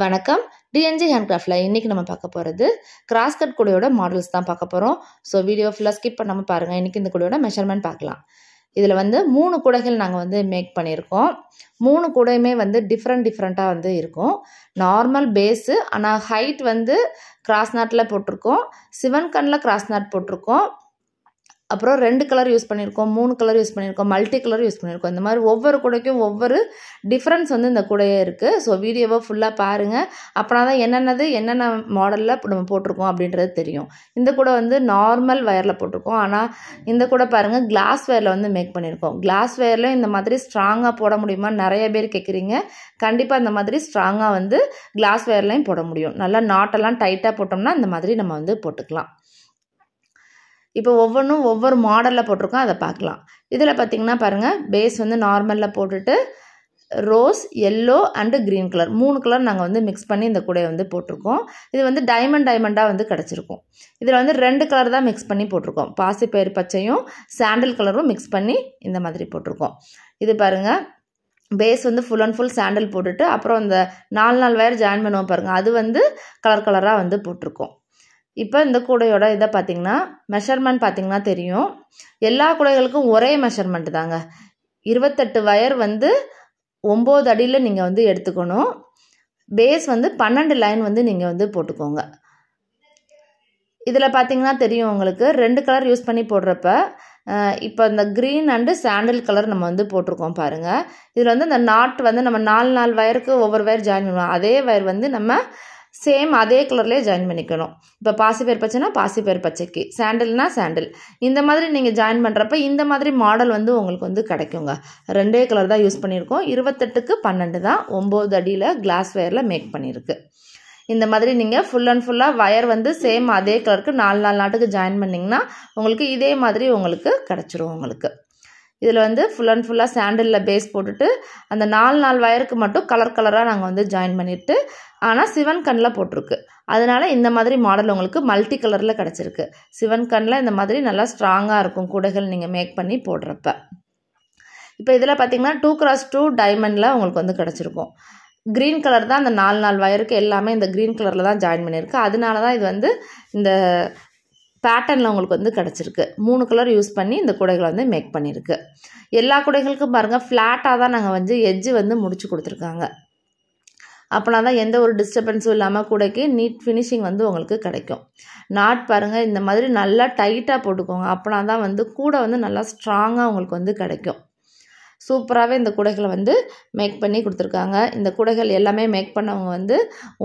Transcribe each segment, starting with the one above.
வணக்கம் TNG hand கிராஃப்டில் இன்றைக்கி நம்ம பார்க்க போகிறது கிராஸ் கட் மாடல்ஸ் தான் பார்க்க போகிறோம் ஸோ வீடியோ ஃபுல்லாக ஸ்கிப் பண்ணாமல் பாருங்கள் இன்றைக்கி இந்த குடையோட மெஷர்மெண்ட் பார்க்கலாம் இதில் வந்து மூணு கூடைகள் நாங்கள் வந்து மேக் பண்ணியிருக்கோம் மூணு கூடையுமே வந்து டிஃப்ரெண்ட் டிஃப்ரெண்ட்டாக வந்து இருக்கும் நார்மல் பேஸு ஆனால் ஹைட் வந்து கிராஸ் நாட்டில் போட்டிருக்கோம் சிவன் கண்ணில் கிராஸ் நாட் போட்டிருக்கோம் அப்புறம் ரெண்டு கலர் யூஸ் பண்ணியிருக்கோம் மூணு கலர் யூஸ் பண்ணியிருக்கோம் மல்டி கலர் யூஸ் பண்ணியிருக்கோம் இந்த மாதிரி ஒவ்வொரு கூடைக்கும் ஒவ்வொரு டிஃப்ரென்ஸ் வந்து இந்த கூடையே இருக்குது ஸோ வீடியோவை ஃபுல்லாக பாருங்கள் அப்போனா தான் என்னென்னது என்னென்ன மாடலில் நம்ம போட்டிருக்கோம் அப்படின்றது தெரியும் இந்த கூடை வந்து நார்மல் வயரில் போட்டிருக்கோம் ஆனால் இந்த கூட பாருங்கள் கிளாஸ் வயரில் வந்து மேக் பண்ணியிருக்கோம் கிளாஸ் வயரில் இந்த மாதிரி ஸ்ட்ராங்காக போட முடியுமா நிறைய பேர் கேட்குறீங்க கண்டிப்பாக இந்த மாதிரி ஸ்ட்ராங்காக வந்து கிளாஸ் வயர்லையும் போட முடியும் நல்லா நாட்டெல்லாம் டைட்டாக போட்டோம்னா இந்த மாதிரி நம்ம வந்து போட்டுக்கலாம் இப்போ ஒவ்வொன்றும் ஒவ்வொரு மாடலில் போட்டிருக்கோம் அதை பார்க்கலாம் இதில் பார்த்திங்கன்னா பாருங்கள் பேஸ் வந்து நார்மலில் போட்டுட்டு rose yellow and green colour மூணு கலர் நாங்கள் வந்து மிக்ஸ் பண்ணி இந்த கூடையை வந்து போட்டிருக்கோம் இது வந்து டைமண்ட் டைமண்டாக வந்து கிடச்சிருக்கும் இதில் வந்து ரெண்டு கலர் தான் மிக்ஸ் பண்ணி போட்டிருக்கோம் பயிர் பச்சையும் சாண்டில் கலரும் மிக்ஸ் பண்ணி இந்த மாதிரி போட்டிருக்கோம் இது பாருங்கள் பேஸ் வந்து ஃபுல் அண்ட் ஃபுல் சாண்டில் போட்டுட்டு அப்புறம் அந்த நாலு நாலு வயர் ஜாயின் பண்ணுவோம் பாருங்கள் அது வந்து கலர் கலராக வந்து போட்டிருக்கோம் இப்போ இந்த கூடையோட இதை பார்த்தீங்கன்னா மெஷர்மெண்ட் பார்த்திங்கன்னா தெரியும் எல்லா கூடைகளுக்கும் ஒரே மெஷர்மெண்ட் தாங்க இருபத்தெட்டு வயர் வந்து ஒம்பது அடியில் நீங்கள் வந்து எடுத்துக்கணும் பேஸ் வந்து பன்னெண்டு லைன் வந்து நீங்கள் வந்து போட்டுக்கோங்க இதில் பார்த்தீங்கன்னா தெரியும் உங்களுக்கு ரெண்டு கலர் யூஸ் பண்ணி போடுறப்ப இப்போ இந்த க்ரீன் அண்டு சாண்டில் கலர் நம்ம வந்து போட்டிருக்கோம் பாருங்கள் இதில் வந்து இந்த நாட் வந்து நம்ம நாலு நாலு வயருக்கு ஒவ்வொரு வயர் ஜாயின் பண்ணுவோம் அதே வயர் வந்து நம்ம சேம் அதே கலர்லேயே ஜாயின் பண்ணிக்கணும் இப்போ பேர் பச்சைனா பாசிப்பேர் பச்சைக்கு சாண்டில்னா சாண்டில் இந்த மாதிரி நீங்கள் ஜாயின் பண்ணுறப்ப இந்த மாதிரி மாடல் வந்து உங்களுக்கு வந்து கிடைக்குங்க ரெண்டே கலர் தான் யூஸ் பண்ணியிருக்கோம் இருபத்தெட்டுக்கு பன்னெண்டு தான் ஒம்பது அடியில் கிளாஸ் வயரில் மேக் பண்ணியிருக்கு இந்த மாதிரி நீங்கள் ஃபுல் அண்ட் ஃபுல்லாக வயர் வந்து சேம் அதே கலருக்கு நாலு நாலு நாட்டுக்கு ஜாயின் பண்ணிங்கன்னா உங்களுக்கு இதே மாதிரி உங்களுக்கு கிடச்சிரும் உங்களுக்கு இதில் வந்து ஃபுல் அண்ட் ஃபுல்லாக சாண்டலில் பேஸ் போட்டுட்டு அந்த நாலு நாலு வயருக்கு மட்டும் கலர் கலராக நாங்கள் வந்து ஜாயின் பண்ணிவிட்டு ஆனால் சிவன் கண்ணில் போட்டிருக்கு அதனால் இந்த மாதிரி மாடல் உங்களுக்கு மல்டி கலரில் கிடச்சிருக்கு சிவன் கண்ணில் இந்த மாதிரி நல்லா ஸ்ட்ராங்காக இருக்கும் கூடைகள் நீங்கள் மேக் பண்ணி போடுறப்ப இப்போ இதில் பார்த்தீங்கன்னா டூ கிராஸ் டூ டைமண்டில் உங்களுக்கு வந்து கிடச்சிருக்கும் க்ரீன் கலர் தான் அந்த நாலு நாலு வயருக்கு எல்லாமே இந்த க்ரீன் கலரில் தான் ஜாயின் பண்ணியிருக்கு அதனால தான் இது வந்து இந்த பேட்டர்னில் உங்களுக்கு வந்து கிடச்சிருக்கு மூணு கலர் யூஸ் பண்ணி இந்த கூடைகளை வந்து மேக் பண்ணியிருக்கு எல்லா கூடைகளுக்கும் பாருங்கள் ஃப்ளாட்டாக தான் நாங்கள் வந்து எஜ்ஜு வந்து முடிச்சு கொடுத்துருக்காங்க அப்போனா தான் எந்த ஒரு டிஸ்டர்பன்ஸும் இல்லாமல் கூடைக்கு நீட் ஃபினிஷிங் வந்து உங்களுக்கு கிடைக்கும் நாட் பாருங்கள் இந்த மாதிரி நல்லா டைட்டாக போட்டுக்கோங்க அப்போனா தான் வந்து கூடை வந்து நல்லா ஸ்ட்ராங்காக உங்களுக்கு வந்து கிடைக்கும் சூப்பராகவே இந்த கூடைகளை வந்து மேக் பண்ணி கொடுத்துருக்காங்க இந்த கூடைகள் எல்லாமே மேக் பண்ணவங்க வந்து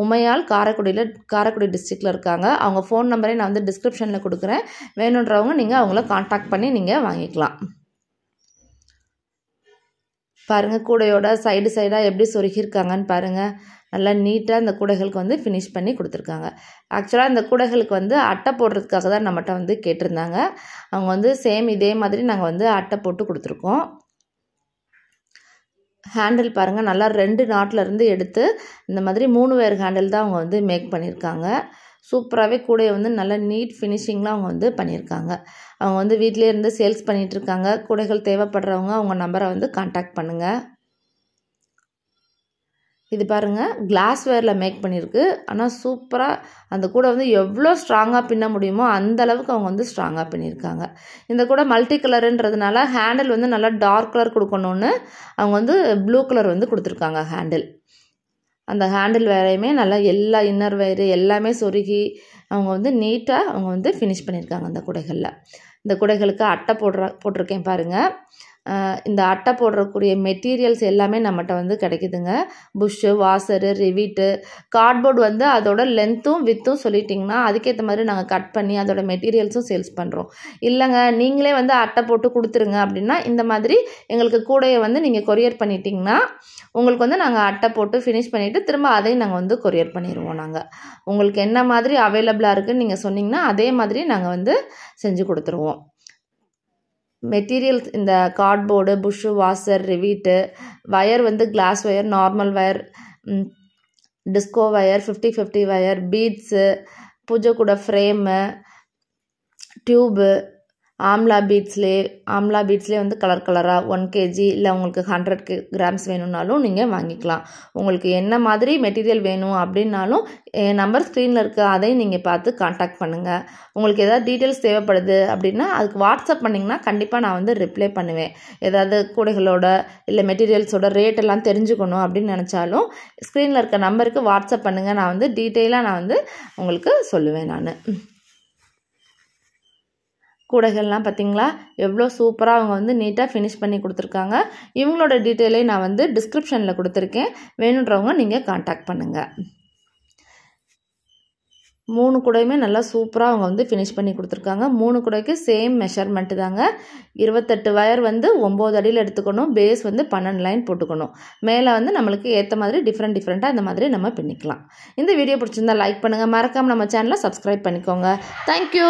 உமையால் காரைக்குடியில் காரைக்குடி டிஸ்ட்ரிக்டில் இருக்காங்க அவங்க ஃபோன் நம்பரே நான் வந்து டிஸ்கிரிப்ஷனில் கொடுக்குறேன் வேணுன்றவங்க நீங்கள் அவங்கள காண்டாக்ட் பண்ணி நீங்கள் வாங்கிக்கலாம் பாருங்கள் கூடையோட சைடு சைடாக எப்படி சொருகியிருக்காங்கன்னு பாருங்கள் நல்லா நீட்டாக இந்த கூடைகளுக்கு வந்து ஃபினிஷ் பண்ணி கொடுத்துருக்காங்க ஆக்சுவலாக இந்த கூடைகளுக்கு வந்து அட்டை போடுறதுக்காக தான் நம்மகிட்ட வந்து கேட்டிருந்தாங்க அவங்க வந்து சேம் இதே மாதிரி நாங்கள் வந்து அட்டை போட்டு கொடுத்துருக்கோம் ஹேண்டில் பாருங்கள் நல்லா ரெண்டு இருந்து எடுத்து இந்த மாதிரி மூணு வேர் ஹேண்டில் தான் அவங்க வந்து மேக் பண்ணியிருக்காங்க சூப்பராகவே கூடையை வந்து நல்ல நீட் ஃபினிஷிங்லாம் அவங்க வந்து பண்ணியிருக்காங்க அவங்க வந்து வீட்டிலே இருந்து சேல்ஸ் பண்ணிகிட்ருக்காங்க கூடைகள் தேவைப்படுறவங்க அவங்க நம்பரை வந்து காண்டாக்ட் பண்ணுங்கள் இது பாருங்கள் வேரில் மேக் பண்ணியிருக்கு ஆனால் சூப்பராக அந்த கூட வந்து எவ்வளோ ஸ்ட்ராங்காக பின்ன முடியுமோ அந்த அளவுக்கு அவங்க வந்து ஸ்ட்ராங்காக பண்ணியிருக்காங்க இந்த கூட மல்டி கலருன்றதுனால ஹேண்டில் வந்து நல்லா டார்க் கலர் கொடுக்கணுன்னு அவங்க வந்து ப்ளூ கலர் வந்து கொடுத்துருக்காங்க ஹேண்டில் அந்த ஹேண்டில் வேலையுமே நல்லா எல்லா இன்னர் வயரு எல்லாமே சொருகி அவங்க வந்து நீட்டாக அவங்க வந்து ஃபினிஷ் பண்ணியிருக்காங்க அந்த குடைகளில் இந்த குடைகளுக்கு அட்டை போடுற போட்டிருக்கேன் பாருங்கள் இந்த அட்டை போடுறக்கூடிய மெட்டீரியல்ஸ் எல்லாமே நம்மகிட்ட வந்து கிடைக்குதுங்க புஷ்ஷு வாசரு ரிவீட்டு கார்ட்போர்டு வந்து அதோட லென்த்தும் வித்தும் சொல்லிட்டிங்கன்னா அதுக்கேற்ற மாதிரி நாங்கள் கட் பண்ணி அதோட மெட்டீரியல்ஸும் சேல்ஸ் பண்ணுறோம் இல்லைங்க நீங்களே வந்து அட்டை போட்டு கொடுத்துருங்க அப்படின்னா இந்த மாதிரி எங்களுக்கு கூடையை வந்து நீங்கள் கொரியர் பண்ணிட்டீங்கன்னா உங்களுக்கு வந்து நாங்கள் அட்டை போட்டு ஃபினிஷ் பண்ணிவிட்டு திரும்ப அதையும் நாங்கள் வந்து கொரியர் பண்ணிடுவோம் நாங்கள் உங்களுக்கு என்ன மாதிரி அவைலபிளாக இருக்குதுன்னு நீங்கள் சொன்னிங்கன்னா அதே மாதிரி நாங்கள் வந்து செஞ்சு கொடுத்துருவோம் மெட்டீரியல்ஸ் இந்த cardboard push washer rivet wire வந்து glass wire normal wire disco wire fifty fifty wire beads பூஜை கூட ஃப்ரேமு டியூபு ஆம்லா பீட்ஸ்லேயே ஆம்லா பீட்ஸ்லேயே வந்து கலர் கலராக ஒன் கேஜி இல்லை உங்களுக்கு ஹண்ட்ரட் கிராம்ஸ் வேணும்னாலும் நீங்கள் வாங்கிக்கலாம் உங்களுக்கு என்ன மாதிரி மெட்டீரியல் வேணும் அப்படின்னாலும் என் நம்பர் ஸ்க்ரீனில் இருக்க அதையும் நீங்கள் பார்த்து காண்டாக்ட் பண்ணுங்கள் உங்களுக்கு எதாவது டீட்டெயில்ஸ் தேவைப்படுது அப்படின்னா அதுக்கு வாட்ஸ்அப் பண்ணிங்கன்னா கண்டிப்பாக நான் வந்து ரிப்ளை பண்ணுவேன் ஏதாவது கூடைகளோட இல்லை மெட்டீரியல்ஸோட ரேட் எல்லாம் தெரிஞ்சுக்கணும் அப்படின்னு நினச்சாலும் ஸ்க்ரீனில் இருக்க நம்பருக்கு வாட்ஸ்அப் பண்ணுங்கள் நான் வந்து டீட்டெயிலாக நான் வந்து உங்களுக்கு சொல்லுவேன் நான் கூடைகள்லாம் பார்த்திங்களா எவ்வளோ சூப்பராக அவங்க வந்து நீட்டாக ஃபினிஷ் பண்ணி கொடுத்துருக்காங்க இவங்களோட டீட்டெயிலே நான் வந்து டிஸ்கிரிப்ஷனில் கொடுத்துருக்கேன் வேணுன்றவங்க நீங்கள் காண்டாக்ட் பண்ணுங்கள் மூணு கூடையுமே நல்லா சூப்பராக அவங்க வந்து ஃபினிஷ் பண்ணி கொடுத்துருக்காங்க மூணு கூடைக்கு சேம் மெஷர்மெண்ட்டு தாங்க இருபத்தெட்டு வயர் வந்து ஒம்பது அடியில் எடுத்துக்கணும் பேஸ் வந்து பன்னெண்டு லைன் போட்டுக்கணும் மேலே வந்து நம்மளுக்கு ஏற்ற மாதிரி டிஃப்ரெண்ட் டிஃப்ரெண்ட்டாக அந்த மாதிரி நம்ம பின்னிக்கலாம் இந்த வீடியோ பிடிச்சிருந்தா லைக் பண்ணுங்கள் மறக்காமல் நம்ம சேனலை சப்ஸ்கிரைப் பண்ணிக்கோங்க தேங்க்யூ